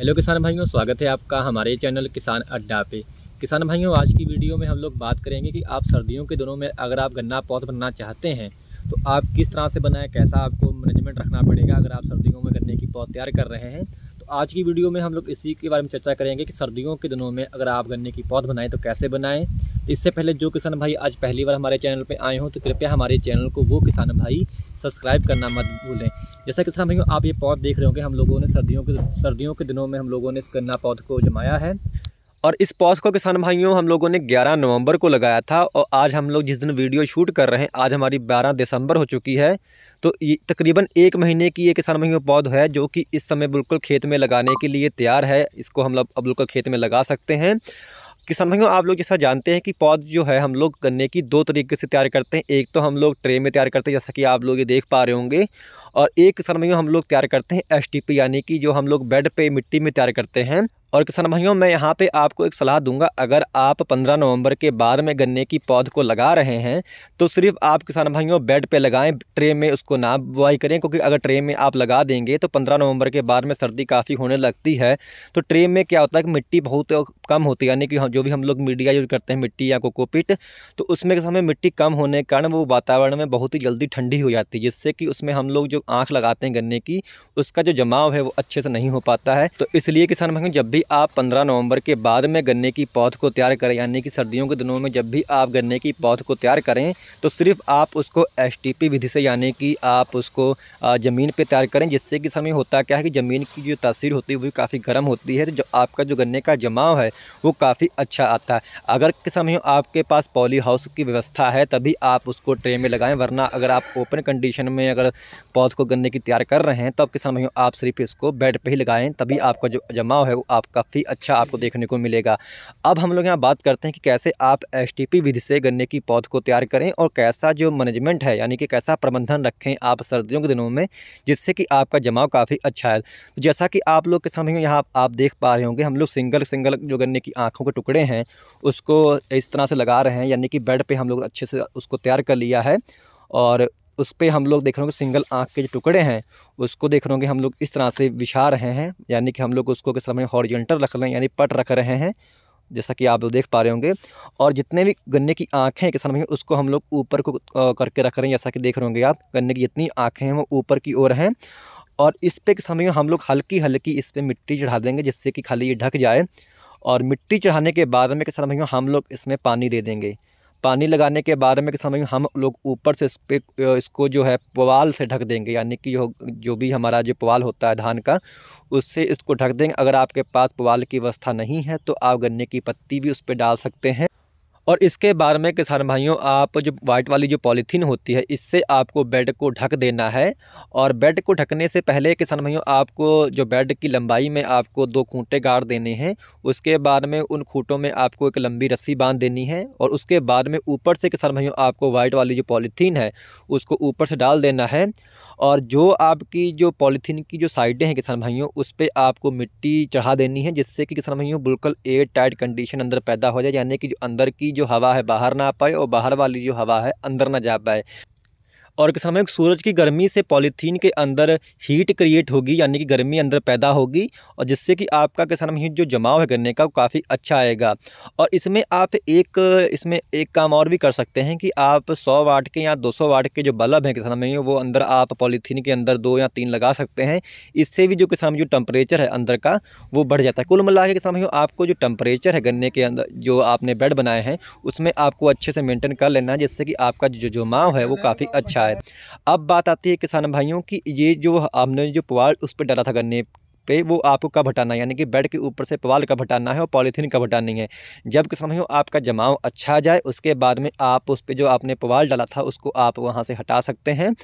hello किसान भाइयों स्वागत है आपका हमारे चैनल किसान अड्डा पे किसान भाइयों आज की वीडियो में हम लोग बात करेंगे कि आप सर्दियों के दिनों में अगर आप गन्ना पौध बनना चाहते हैं तो आप किस तरह से बनाएं कैसा आपको मैनेजमेंट रखना पड़ेगा अगर आप सर्दियों में गन्ने की पौध तैयार कर रहे हैं तो आज की वीडियो में हम लोग इसी के बारे में चर्चा करेंगे कि सर्दियों के दिनों में अगर आप गन्ने की पौध बनाएँ तो कैसे बनाएँ इससे पहले जो किसान भाई आज पहली बार हमारे चैनल पर आए हों तो कृपया हमारे चैनल को वो किसान भाई सब्सक्राइब करना मत भूलें जैसा किसान भाइयों आप ये पौध देख रहे होंगे हम लोगों ने सर्दियों के सर्दियों के दिनों में हम लोगों ने इस गन्ना पौध को जमाया है और इस पौध को किसान भाइयों हम लोगों ने 11 नवंबर को लगाया था और आज हम लोग जिस दिन वीडियो शूट कर रहे हैं आज हमारी 12 दिसंबर हो चुकी है तो ये तकरीबन एक महीने की ये किसान भाइयों पौध है जो कि इस समय बिल्कुल खेत में लगाने के लिए तैयार है इसको हम लोग अब बिल्कुल खेत में लगा सकते हैं किसान भाइयों आप लोग जैसा जानते हैं कि पौध जो है हम लोग गन्ने की दो तरीके से तैयार करते हैं एक तो हम लोग ट्रे में तैयार करते हैं जैसा कि आप लोग ये देख पा रहे होंगे और एक किसान भाइयों हम लोग तैयार करते हैं एस यानी कि जो हम लोग बेड पे मिट्टी में तैयार करते हैं और किसान भाइयों मैं यहाँ पे आपको एक सलाह दूंगा अगर आप 15 नवंबर के बाद में गन्ने की पौध को लगा रहे हैं तो सिर्फ आप किसान भाइयों बेड पे लगाएं ट्रे में उसको ना बुआई करें क्योंकि अगर ट्रे में आप लगा देंगे तो पंद्रह नवंबर के बाद में सर्दी काफ़ी होने लगती है तो ट्रे में क्या होता है कि मिट्टी बहुत कम होती है यानी कि जो भी हम लोग मीडिया यूज करते हैं मिट्टी या कोकोपिट तो उसमें समय मिट्टी कम होने के कारण वो वातावरण में बहुत ही जल्दी ठंडी हो जाती है जिससे कि उसमें हम लोग जो आँख लगाते हैं गन्ने की उसका जो जमाव है वो अच्छे से नहीं हो पाता है तो इसलिए किसान भाइयों जब भी आप 15 नवंबर के बाद में गन्ने की पौध को तैयार करें यानी कि सर्दियों के दिनों में जब भी आप गन्ने की पौध को तैयार करें तो सिर्फ आप उसको एस विधि से यानी कि आप उसको ज़मीन पर तैयार करें जिससे कि समय होता क्या है कि ज़मीन की जो तस्वीर होती है वो काफ़ी गर्म होती है तो जो आपका जो गन्ने का जमाव है वो काफ़ी अच्छा आता है अगर के समय आपके पास पॉली हाउस की व्यवस्था है तभी आप उसको ट्रे में लगाएं वरना अगर आप ओपन कंडीशन में अगर पौध को गन्ने की तैयार कर रहे हैं तो आपके समय आप सिर्फ इसको बेड पर ही लगाएं तभी आपका जो जमाव है वो आप काफ़ी अच्छा आपको देखने को मिलेगा अब हम लोग यहाँ बात करते हैं कि कैसे आप एस विधि से गन्ने की पौध को तैयार करें और कैसा जो मैनेजमेंट है यानी कि कैसा प्रबंधन रखें आप सर्दियों के दिनों में जिससे कि आपका जमाव काफ़ी अच्छा है तो जैसा कि आप लोग के समय यहाँ आप देख पा रहे होंगे हम लोग सिंगल सिंगल जो गन्ने की आँखों के टुकड़े हैं उसको इस तरह से लगा रहे हैं यानी कि बेड पर हम लोग अच्छे से उसको तैयार कर लिया है और उस पर हम लोग देख रहे होंगे सिंगल आँख के जो टुकड़े हैं उसको देख रहे होंगे हम लोग इस तरह से बिछा रहे हैं यानी कि हम लोग उसको किस तरह हॉर्जेंटल रख रहे हैं यानी पट रख रहे हैं जैसा कि आप लोग देख पा रहे होंगे और जितने भी गन्ने की आँखें किसान भाई उसको हम लोग ऊपर को करके रख रहे हैं जैसा कि देख रहे होंगे आप गन्ने की जितनी आँखें हैं वो ऊपर की ओर हैं और इस पर किसान भाई हम लोग हल्की हल्की इस पर मिट्टी चढ़ा देंगे जिससे कि खाली ये ढक जाए और मिट्टी चढ़ाने के बाद में किसान भाइयों हम लोग इसमें पानी दे देंगे पानी लगाने के बारे में समझ हम लोग ऊपर से इस पर इसको जो है पवाल से ढक देंगे यानी कि जो जो भी हमारा जो पवाल होता है धान का उससे इसको ढक देंगे अगर आपके पास पवाल की व्यवस्था नहीं है तो आप गन्ने की पत्ती भी उस पर डाल सकते हैं और इसके बारे में किसान भाइयों आप जो वाइट वाली जो पॉलीथीन होती है इससे आपको बेड को ढक देना है और बेड को ढकने से पहले किसान भाइयों आपको जो बेड की लंबाई में आपको दो खूंटे गाड़ देने हैं उसके बाद में उन खूंटों में आपको एक लंबी रस्सी बांध देनी है और उसके बाद में ऊपर से किसान भाइयों आपको वाइट वाली जो पॉलीथीन है उसको ऊपर से डाल देना है और जो आपकी जो पॉलीथीन की जो साइडें हैं किसान भाइयों उस पर आपको मिट्टी चढ़ा देनी है जिससे कि किसान भाइयों बिल्कुल एयर टाइट कंडीशन अंदर पैदा हो जाए यानी कि जो अंदर की जो हवा है बाहर ना आ पाए और बाहर वाली जो हवा है अंदर ना जा पाए और समय सूरज की गर्मी से पॉलीथीन के अंदर हीट क्रिएट होगी यानी कि गर्मी अंदर पैदा होगी और जिससे कि आपका किसान हीट जो जमाव है गन्ने का वो काफ़ी अच्छा आएगा और इसमें आप एक इसमें एक काम और भी कर सकते हैं कि आप सौ वाट के या दो सौ वाट के जो बल्ब हैं किसान में वो अंदर आप पॉलीथीन के अंदर दो या तीन लगा सकते हैं इससे भी जो किसान जो टेम्परेचर है अंदर का वो बढ़ जाता है कुल मिला के किसान आपको जो टेम्परेचर है गन्ने के अंदर जो आपने बेड बनाए हैं उसमें आपको अच्छे से मेनटेन कर लेना है जिससे कि आपका जो जमाव है वो काफ़ी अच्छा रहा है अब बात आती है किसान भाइयों की ये जो हमने जो पुआल उस पर डाला था गन्ने पे वो आपको कब हटाना है यानी कि बेड के ऊपर से पवाल कब हटाना है और पॉलीथीन कब हटानी है जब किसान भाइयों आपका जमाव अच्छा जाए उसके बाद में आप उस पर जो आपने पवाल डाला था उसको आप वहाँ से हटा सकते हैं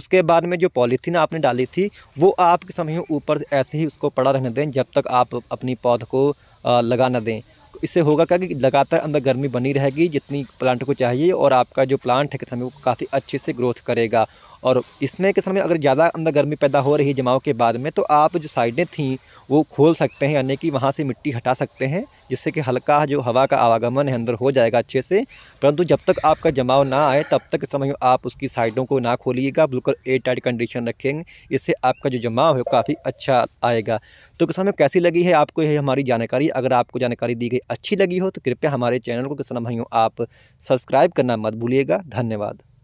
उसके बाद में जो पॉलीथीन आपने डाली थी वो आप किसान भाइयों ऊपर ऐसे ही उसको पड़ा रहने दें जब तक आप अपनी पौध को लगा ना दें इससे होगा क्या कि लगातार अंदर गर्मी बनी रहेगी जितनी प्लांट को चाहिए और आपका जो प्लांट है समय वो काफ़ी अच्छे से ग्रोथ करेगा और इसमें के समय अगर ज़्यादा अंदर गर्मी पैदा हो रही है जमाव के बाद में तो आप जो साइडें थी वो खोल सकते हैं यानी कि वहाँ से मिट्टी हटा सकते हैं जिससे कि हल्का जो हवा का आवागमन है अंदर हो जाएगा अच्छे से परंतु जब तक आपका जमाव ना आए तब तक समय आप उसकी साइडों को ना खोलिएगा बिल्कुल एयर टाइट कंडीशन रखेंगे इससे आपका जो जमाव है काफ़ी अच्छा आएगा तो किसान कैसी लगी है आपको यह हमारी जानकारी अगर आपको जानकारी दी गई अच्छी लगी हो तो कृपया हमारे चैनल को किसान भाइयों आप सब्सक्राइब करना मत भूलिएगा धन्यवाद